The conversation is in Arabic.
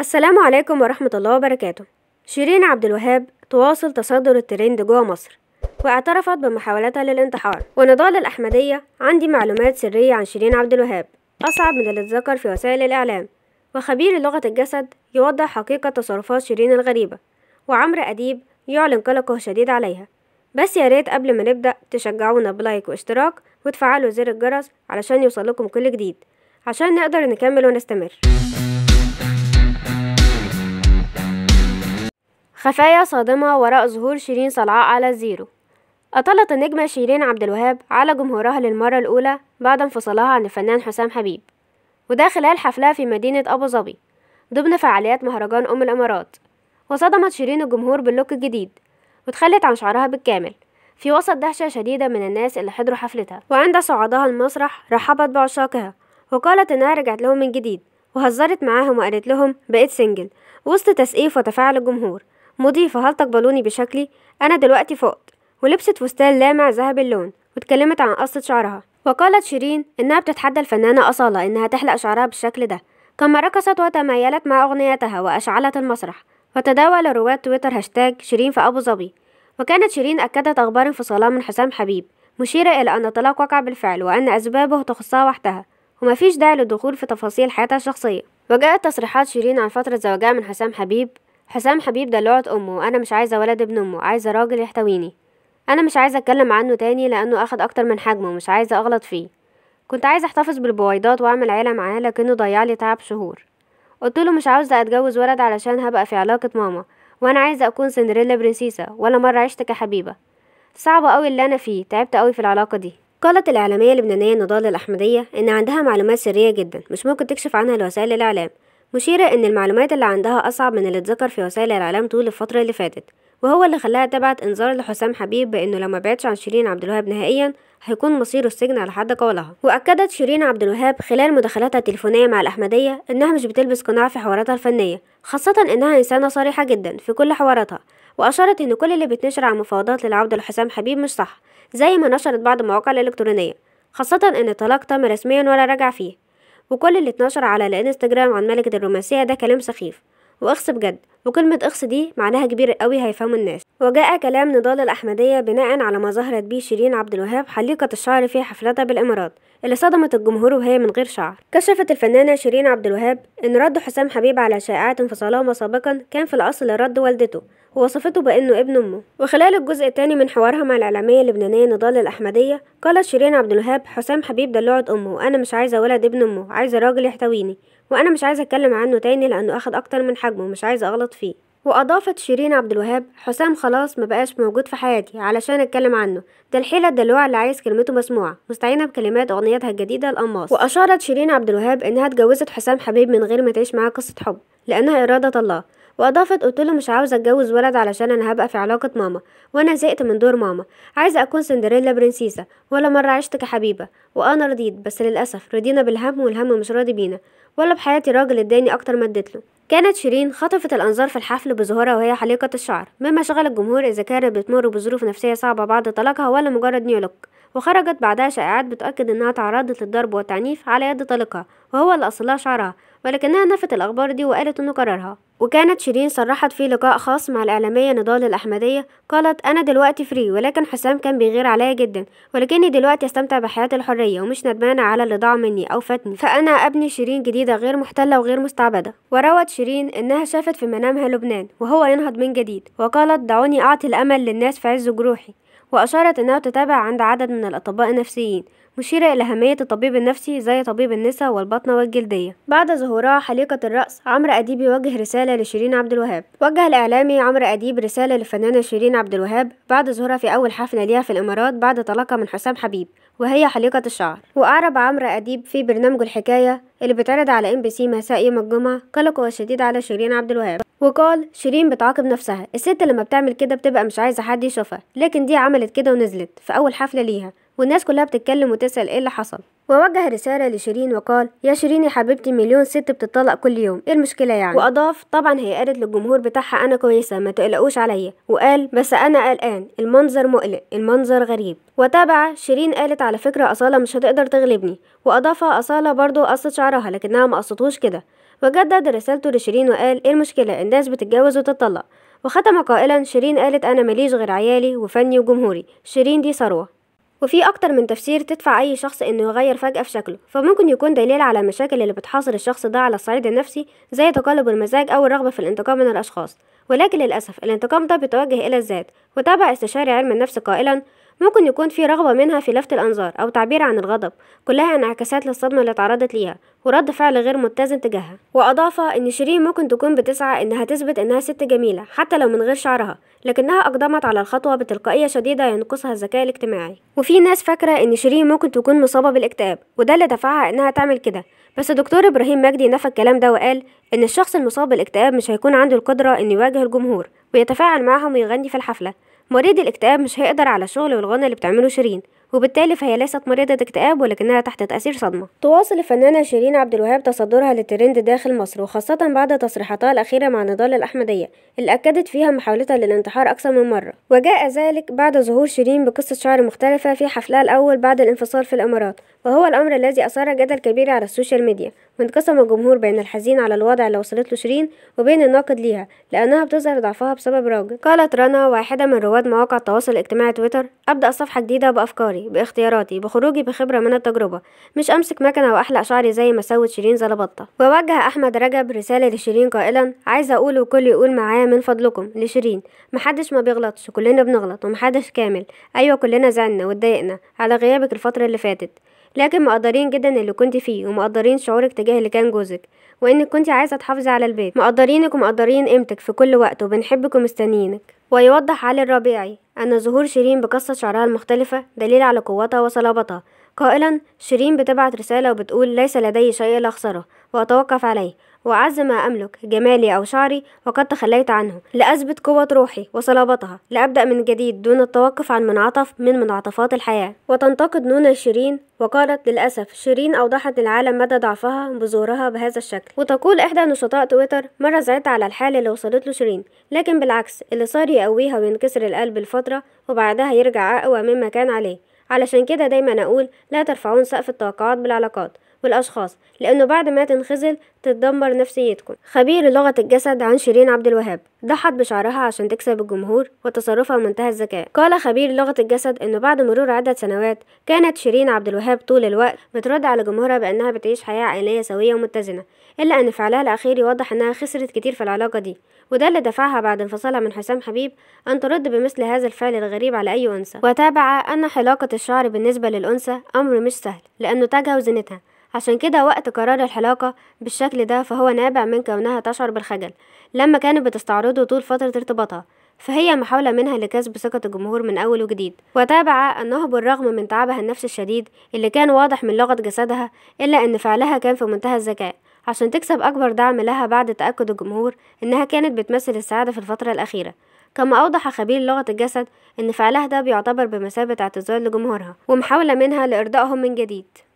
السلام عليكم ورحمة الله وبركاته شيرين عبد الوهاب تواصل تصدر الترند جوا مصر واعترفت بمحاولتها للانتحار ونضال الأحمدية عندي معلومات سرية عن شيرين عبد الوهاب أصعب من اللي اتذكر في وسائل الإعلام وخبير لغة الجسد يوضح حقيقة تصرفات شيرين الغريبة وعمرو أديب يعلن قلقه الشديد عليها بس يا ريت قبل ما نبدأ تشجعونا بلايك واشتراك وتفعلوا زر الجرس علشان يوصلكم كل جديد عشان نقدر نكمل ونستمر خفايا صادمة وراء ظهور شيرين صلعاء على الزيرو أطلت النجمة شيرين عبد الوهاب على جمهورها للمرة الأولى بعد انفصالها عن الفنان حسام حبيب وده خلال حفلها في مدينة أبو ظبي ضمن فعاليات مهرجان أم الإمارات وصدمت شيرين الجمهور باللوك الجديد وتخلت عن شعرها بالكامل في وسط دهشة شديدة من الناس اللي حضروا حفلتها وعند صعودها المسرح رحبت بعشاقها وقالت إنها رجعت لهم من جديد وهزرت معاهم وقالت لهم بقيت سنجل وسط تسقيف وتفاعل الجمهور مضيفة هل تقبلوني بشكلي؟ أنا دلوقتي فقت ولبست فستان لامع ذهبي اللون واتكلمت عن قصة شعرها وقالت شيرين إنها بتتحدى الفنانة أصالة إنها تحلق شعرها بالشكل ده كما رقصت وتمايلت مع أغنيتها وأشعلت المسرح وتداول رواد تويتر هاشتاج شيرين في أبو ظبي وكانت شيرين أكدت أخبار انفصالها من حسام حبيب مشيرة إلى أن الطلاق وقع بالفعل وأن أسبابه تخصها وحدها ومفيش داعي للدخول في تفاصيل حياتها الشخصية وجاءت تصريحات شيرين عن فترة زواجها من حسام حبيب حسام حبيب دلعت امه وأنا مش عايزه ولد ابن امه عايزه راجل يحتويني انا مش عايزه اتكلم عنه تاني لانه اخد اكتر من حجمه مش عايزه اغلط فيه كنت عايزه احتفظ بالبويضات واعمل عيله معاه لكنه ضيعلي تعب شهور قلت له مش عاوزه اتجوز ولد علشان هبقى في علاقه ماما وانا عايزه اكون سندريلا برنسيسه ولا مره عشت كحبيبه صعبة قوي اللي انا فيه تعبت قوي في العلاقه دي قالت الإعلامية اللبنانية نضال الأحمدية إن عندها معلومات سرية جدا مش ممكن تكشف عنها لوسائل الإعلام مشيرة إن المعلومات اللي عندها أصعب من اللي اتذكر في وسائل الإعلام طول الفترة اللي فاتت وهو اللي خلاها تبعت إنذار لحسام حبيب بإنه لو ما بعدش عن شيرين عبد الوهاب نهائيا هيكون مصيره السجن على حد قولها وأكدت شيرين عبد الوهاب خلال مداخلاتها التليفونية مع الأحمدية إنها مش بتلبس قناع في حواراتها الفنية خاصة إنها إنسانة صريحة جدا في كل حواراتها وأشارت إن كل اللي بيتنشر عن مفاوضات للعودة لحسام حبيب مش صح زي ما نشرت بعض المواقع الإلكترونية خاصة إن الطلاق تم رسميا ولا رجع فيه وكل اللي اتنشر على الانستجرام عن ملكة الرومانسية ده كلام سخيف واخس بجد وكلمة اخس دي معناها كبير قوي هيفهم الناس وجاء كلام نضال الأحمدية بناء على ما ظهرت بيه شيرين عبد الوهاب حليقة الشعر في حفلتها بالإمارات اللي صدمت الجمهور وهي من غير شعر كشفت الفنانة شيرين عبد الوهاب إن رد حسام حبيب على شائعات انفصالهما سابقا كان في الأصل رد والدته ووصفته بأنه ابن أمه وخلال الجزء الثاني من حوارها مع الإعلامية اللبنانية نضال الأحمدية قالت شيرين عبد الوهاب حسام حبيب دلوعة أمه وأنا مش عايزة ولد ابن أمه عايزة راجل يحتويني وأنا مش عايزة أتكلم عنه تاني لأنه أخد أكتر من حجمه ومش عايزة أغلط فيه وأضافت شيرين عبد الوهاب حسام خلاص ما بقاش موجود في حياتي علشان أتكلم عنه ده الحيلة الدلوع اللي عايز كلمته مسموعة مستعينة بكلمات أغنيتها الجديدة القماص وأشارت شيرين عبد الوهاب إنها اتجوزت حسام حبيب من غير ما تعيش معاه قصة حب لأنها إرادة الله واضافت قلت له مش عاوزه اتجوز ولد علشان انا هبقى في علاقه ماما وانا زهقت من دور ماما عايزه اكون سندريلا برنسيسه ولا مره عشت كحبيبه وانا رضيت بس للاسف رضينا بالهم والهم مش راضي بينا ولا بحياتي راجل اداني اكتر ما له كانت شيرين خطفت الأنظار في الحفل بظهورها وهي حليقة الشعر مما شغل الجمهور إذا كانت بتمر بظروف نفسية صعبة بعد طلاقها ولا مجرد نيولوك وخرجت بعدها شائعات بتاكد أنها تعرضت للضرب والتعنيف على يد طلقها وهو اللي أصلها شعرها ولكنها نفت الأخبار دي وقالت أنه قررها وكانت شيرين صرحت في لقاء خاص مع الإعلامية نضال الأحمدية قالت أنا دلوقتي فري ولكن حسام كان بيغير عليا جدا ولكني دلوقتي أستمتع بحياتي الحرية ومش ندمانة على اللي ضاع مني أو فاتني فأنا أبني شيرين جديدة غير محتلة وغير مستعبدة وروت شيرين إنها شافت في منامها لبنان وهو ينهض من جديد وقالت دعوني أعطي الأمل للناس في عز جروحي وأشارت أنها تتابع عند عدد من الأطباء النفسيين مشيرة إلى أهمية الطبيب النفسي زي طبيب النساء والبطنة والجلدية بعد ظهورها حليقة الرأس عمرو أديب يوجه رسالة لشيرين عبد الوهاب وجه الإعلامي عمرو أديب رسالة للفنانة شيرين عبد الوهاب بعد ظهورها في أول حفلة ليها في الإمارات بعد طلاقها من حسام حبيب وهي حليقة الشعر وأعرب عمرو أديب في برنامجه الحكاية اللي بيتعرض على ام بي سي مساء يوم الجمعة قلقه الشديد على شيرين عبد الوهاب وقال شيرين بتعاقب نفسها الست لما بتعمل كده بتبقى مش عايزة حد يشوفها لكن دي عملت كده ونزلت في أول حفلة ليها والناس كلها بتتكلم وتسأل ايه اللي حصل ووجه رسالة لشيرين وقال يا شيرين يا حبيبتي مليون ست بتطلق كل يوم ايه المشكلة يعني وأضاف طبعا هي قالت للجمهور بتاعها أنا كويسة ما تقلقوش عليا وقال بس أنا قلقان المنظر مقلق المنظر غريب وتابع شيرين قالت على فكرة أصالة مش هتقدر تغلبني وأضافها أصالة برضو قصت شعرها لكنها ما قصتهوش كده وجدد رسالته لشيرين وقال ايه المشكلة الناس بتتجوز وتطلق وختم قائلا شيرين قالت أنا ماليش غير عيالي وفني وجمهوري شيرين دي ثروة وفي أكتر من تفسير تدفع أي شخص إنه يغير فجأة في شكله فممكن يكون دليل على المشاكل اللي بتحاصر الشخص ده على الصعيد النفسي زي تقلب المزاج أو الرغبة في الانتقام من الأشخاص ولكن للأسف الانتقام ده بيتوجه إلى الذات وتابع استشاري علم النفس قائلا ممكن يكون في رغبة منها في لفت الأنظار أو تعبير عن الغضب كلها انعكاسات للصدمة اللي تعرضت ليها ورد فعل غير متزن تجاهها وأضاف إن شيرين ممكن تكون بتسعى إنها تثبت إنها ست جميلة حتى لو من غير شعرها لكنها أقدمت على الخطوة بتلقائية شديدة ينقصها الذكاء الاجتماعي وفي ناس فاكرة إن شيرين ممكن تكون مصابة بالاكتئاب وده اللي دفعها إنها تعمل كده بس الدكتور إبراهيم مجدي نفى الكلام ده وقال إن الشخص المصاب بالاكتئاب مش هيكون عنده القدرة إنه يواجه الجمهور ويتفاعل معهم ويغني في الحفلة مريض الاكتئاب مش هيقدر على الشغل والغنى اللي بتعمله شيرين وبالتالي فهي ليست مريضة اكتئاب ولكنها تحت تأثير صدمة تواصل الفنانة شيرين عبد الوهاب تصدرها للترند داخل مصر وخاصة بعد تصريحاتها الأخيرة مع نضال الأحمدية اللي أكدت فيها محاولتها للانتحار أكثر من مرة وجاء ذلك بعد ظهور شيرين بقصة شعر مختلفة في حفلها الأول بعد الانفصال في الإمارات وهو الأمر الذي أثار جدل كبير على السوشيال ميديا وانقسم الجمهور بين الحزين على الوضع اللي وصلت له شيرين وبين الناقد ليها لأنها بتظهر ضعفها بسبب راجل قالت رنا واحدة من رواد مواقع التواصل الاجتماعي تويتر أبدأ صفحة جديدة بأفكاري باختياراتي بخروجي بخبرة من التجربة مش أمسك مكنة وأحلق شعري زي ما سوت شيرين زلبطة ووجه أحمد رجب رسالة لشيرين قائلا عايز أقول وكل يقول معايا من فضلكم لشيرين محدش ما بيغلطش كلنا بنغلط ومحدش كامل أيوة كلنا زعلنا واتضايقنا على غيابك الفترة اللي فاتت لكن مقدرين جدا اللي كنت فيه ومقدرين شعورك تجاه اللي كان جوزك وانك كنت عايزه تحافظي على البيت مقدرينك ومقدرين قيمتك في كل وقت وبنحبك ومستنيينك ويوضح علي الربيعي ان ظهور شيرين بقصه شعرها المختلفه دليل على قوتها وصلابتها قائلا شيرين بتبعت رسالة وبتقول ليس لدي شيء لأخسره وأتوقف عليه وأعز ما أملك جمالي أو شعري وقد تخليت عنه لأثبت قوة روحي وصلابتها لأبدأ من جديد دون التوقف عن منعطف من منعطفات الحياة وتنتقد نونا شيرين وقالت للأسف شيرين أوضحت للعالم مدى ضعفها بظهورها بهذا الشكل وتقول إحدى نشطاء تويتر مرة زعلت على الحال اللي وصلت له شيرين لكن بالعكس اللي صار يقويها وينكسر القلب الفترة وبعدها يرجع أقوى مما كان عليه علشان كده دايما أقول لا ترفعون سقف التوقعات بالعلاقات والأشخاص لأنه بعد ما تنخزل تتدمر نفسيتكم خبير لغة الجسد عن شيرين عبد الوهاب ضحت بشعرها عشان تكسب الجمهور وتصرفها منتهى الذكاء قال خبير لغة الجسد إنه بعد مرور عدة سنوات كانت شيرين عبد الوهاب طول الوقت بترد على جمهورها بأنها بتعيش حياة عائلية سوية ومتزنة إلا أن فعلها الأخير يوضح إنها خسرت كتير في العلاقة دي وده اللي دفعها بعد انفصالها من حسام حبيب أن ترد بمثل هذا الفعل الغريب على أي أنثى وتابع أن حلاقة الشعر بالنسبة للأنثى أمر مش سهل لأنه تاجها وزينتها عشان كده وقت قرار الحلاقة بالشكل ده فهو نابع من كونها تشعر بالخجل لما كانت بتستعرضه طول فترة ارتباطها فهي محاولة منها لكسب ثقة الجمهور من أول وجديد وتابع أنه بالرغم من تعبها النفسي الشديد اللي كان واضح من لغة جسدها إلا أن فعلها كان في منتهى الذكاء عشان تكسب أكبر دعم لها بعد تأكد الجمهور إنها كانت بتمثل السعادة في الفترة الأخيرة كما أوضح خبير لغة الجسد إن فعلها ده بيعتبر بمثابة اعتذار لجمهورها ومحاولة منها لإرضائهم من جديد